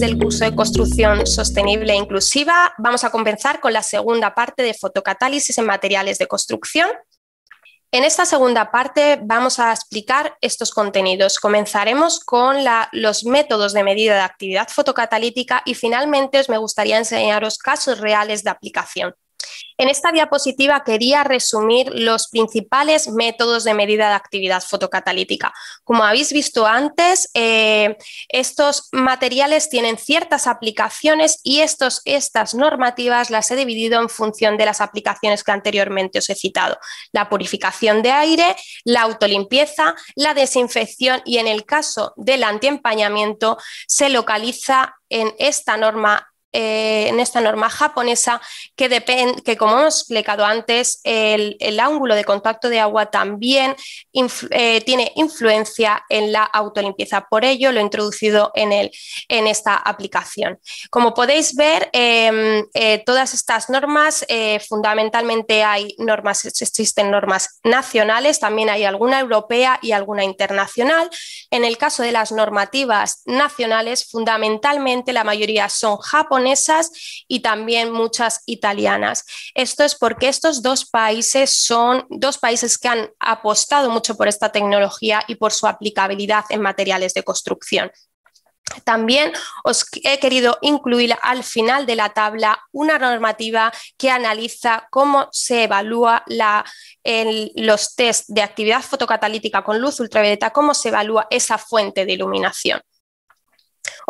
del curso de construcción sostenible e inclusiva vamos a comenzar con la segunda parte de fotocatálisis en materiales de construcción. En esta segunda parte vamos a explicar estos contenidos. Comenzaremos con los métodos de medida de actividad fotocatalítica y finalmente os me gustaría enseñaros casos reales de aplicación. En esta diapositiva quería resumir los principales métodos de medida de actividad fotocatalítica. Como habéis visto antes, eh, estos materiales tienen ciertas aplicaciones y estos, estas normativas las he dividido en función de las aplicaciones que anteriormente os he citado. La purificación de aire, la autolimpieza, la desinfección y en el caso del antiempañamiento se localiza en esta norma eh, en esta norma japonesa que, que como hemos explicado antes, el, ángulo de contacto de agua también eh, tiene influencia en la autolimpieza. Por ello lo he introducido en, el, en esta aplicación. Como podéis ver, em, eh, todas estas normas, fundamentalmente hay normas, existen normas nacionales, también hay alguna europea y alguna internacional. En el caso de las normativas nacionales, fundamentalmente la mayoría son japonesas y también muchas italianas. Esto es porque estos dos países son dos países que han apostado mucho por esta tecnología y por su aplicabilidad en materiales de construcción. También os he querido incluir al final de la tabla una normativa que analiza cómo se evalúa la, los test de actividad fotocatalítica con luz ultravioleta, cómo se evalúa esa fuente de iluminación.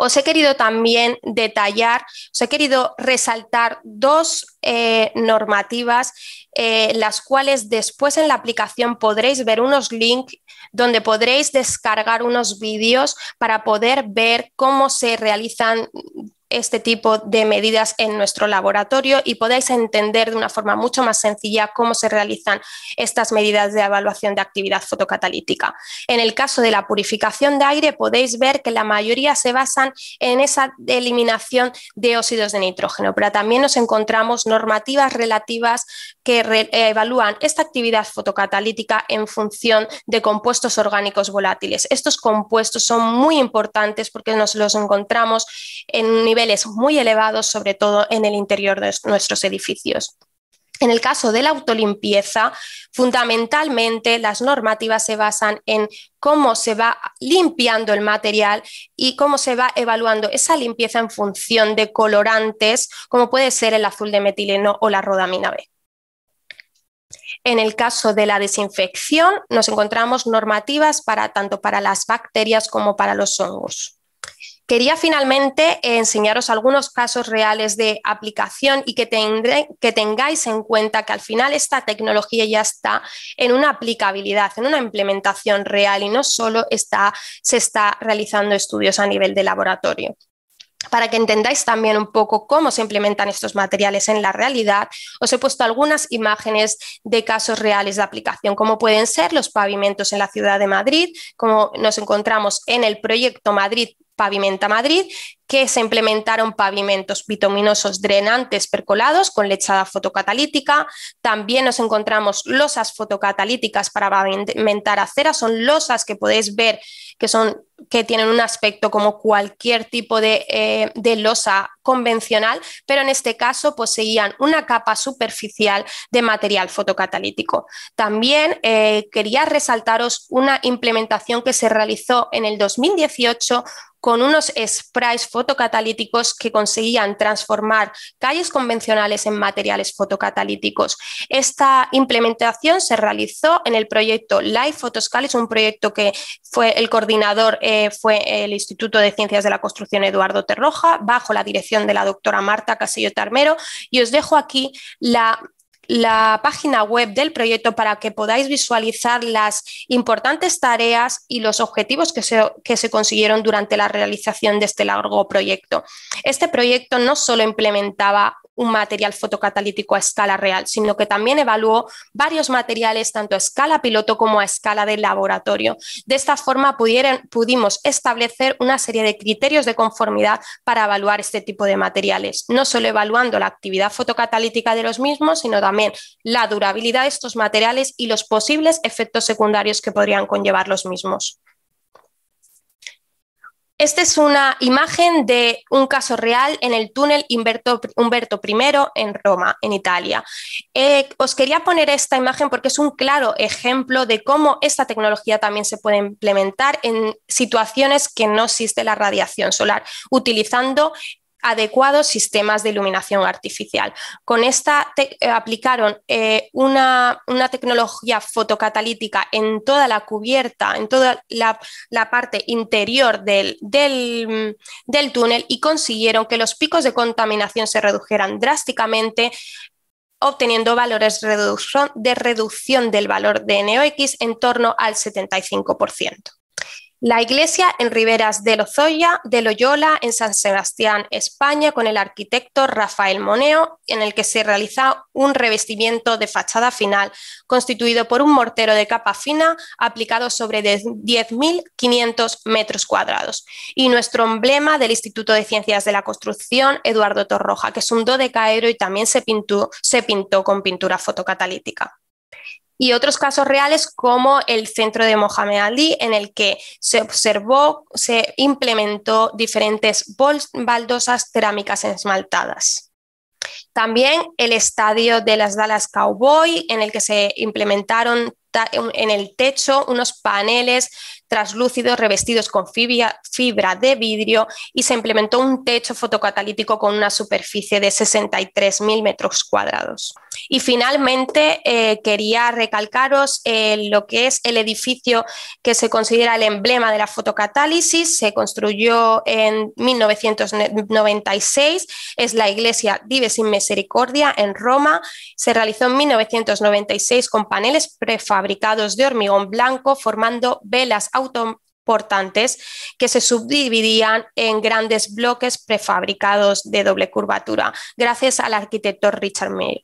Os he querido también detallar, os he querido resaltar dos eh, normativas, eh, las cuales después en la aplicación podréis ver unos links donde podréis descargar unos vídeos para poder ver cómo se realizan este tipo de medidas en nuestro laboratorio y podéis entender de una forma mucho más sencilla cómo se realizan estas medidas de evaluación de actividad fotocatalítica. En el caso de la purificación de aire podéis ver que la mayoría se basan en esa eliminación de óxidos de nitrógeno, pero también nos encontramos normativas relativas que evalúan esta actividad fotocatalítica en función de compuestos orgánicos volátiles. Estos compuestos son muy importantes porque nos los encontramos en un nivel muy elevados, sobre todo en el interior de nuestros edificios. En el caso de la autolimpieza, fundamentalmente las normativas se basan en cómo se va limpiando el material y cómo se va evaluando esa limpieza en función de colorantes, como puede ser el azul de metileno o la rodamina B. En el caso de la desinfección, nos encontramos normativas tanto para las bacterias como para los hongos. Quería finalmente eh, enseñaros algunos casos reales de aplicación y que, tengáis en cuenta que al final esta tecnología ya está en una aplicabilidad, en una implementación real y no solo está, se está realizando estudios a nivel de laboratorio para que entendáis también un poco cómo se implementan estos materiales en la realidad, os he puesto algunas imágenes de casos reales de aplicación, como pueden ser los pavimentos en la ciudad de Madrid, como nos encontramos en el proyecto Madrid Pavimenta Madrid, que se implementaron pavimentos bituminosos drenantes percolados con lechada fotocatalítica. También nos encontramos losas fotocatalíticas para pavimentar acera son losas que podéis ver que son que tienen un aspecto como cualquier tipo de, eh, losa convencional, pero en este caso poseían pues, una capa superficial de material fotocatalítico. También eh, quería resaltaros una implementación que se realizó en el 2018 con unos sprays fotocatalíticos que conseguían transformar calles convencionales en materiales fotocatalíticos. Esta implementación se realizó en el proyecto Live Photoscal, es un proyecto que fue el coordinador coordinador eh, fue el Instituto de Ciencias de la Construcción Eduardo Terroja, bajo la dirección de la doctora Marta Casillo Tarmero. Y os dejo aquí la página web del proyecto para que podáis visualizar las importantes tareas y los objetivos que que se, consiguieron durante la realización de este largo proyecto. Este proyecto no solo implementaba un material fotocatalítico a escala real, sino que también evaluó varios materiales tanto a escala piloto como a escala de laboratorio. De esta forma pudimos establecer una serie de criterios de conformidad para evaluar este tipo de materiales, no solo evaluando la actividad fotocatalítica de los mismos, sino también la durabilidad de estos materiales y los posibles efectos secundarios que podrían conllevar los mismos. Esta es una imagen de un caso real en el túnel Humberto, I en Roma, en Italia. Eh, os quería poner esta imagen porque es un claro ejemplo de cómo esta tecnología también se puede implementar en situaciones que no existe la radiación solar, utilizando adecuados sistemas de iluminación artificial. Con esta eh, aplicaron eh, una, tecnología fotocatalítica en toda la cubierta, en toda la, parte interior del, mm, del túnel y consiguieron que los picos de contaminación se redujeran drásticamente obteniendo valores de reducción del valor de NOx en torno al 75%. La iglesia en Riberas de Lozoya, de Loyola, en San Sebastián, España, con el arquitecto Rafael Moneo, en el que se realiza un revestimiento de fachada final, constituido por un mortero de capa fina aplicado sobre 10.500 metros cuadrados. Y nuestro emblema del Instituto de Ciencias de la Construcción, Eduardo Torroja, que es un dodecaedro y también se pintó, se pintó con pintura fotocatalítica y otros casos reales como el centro de Mohamed Ali, en el que se observó, se implementó diferentes baldosas cerámicas esmaltadas. También el estadio de las Dallas Cowboy, en el que se implementaron en el techo unos paneles traslúcidos revestidos con fibra, de vidrio y se implementó un techo fotocatalítico con una superficie de 63.000 metros cuadrados. Y finalmente eh, quería recalcaros eh, lo que es el edificio que se considera el emblema de la fotocatálisis. Se construyó en 1996, es la iglesia Dives in Misericordia en Roma. Se realizó en 1996 con paneles prefabricados de hormigón blanco formando velas autoportantes que se subdividían en grandes bloques prefabricados de doble curvatura, gracias al arquitecto Richard Mayer.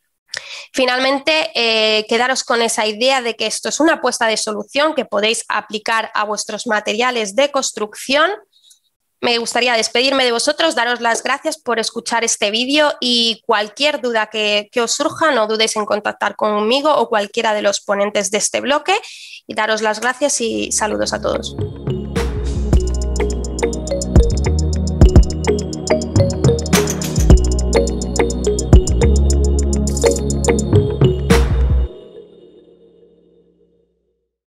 Finalmente, eh, quedaros con esa idea de que esto es una apuesta de solución que podéis aplicar a vuestros materiales de construcción. Me gustaría despedirme de vosotros, daros las gracias por escuchar este vídeo y cualquier duda que, que os surja, no dudéis en contactar conmigo o cualquiera de los ponentes de este bloque y daros las gracias y saludos a todos.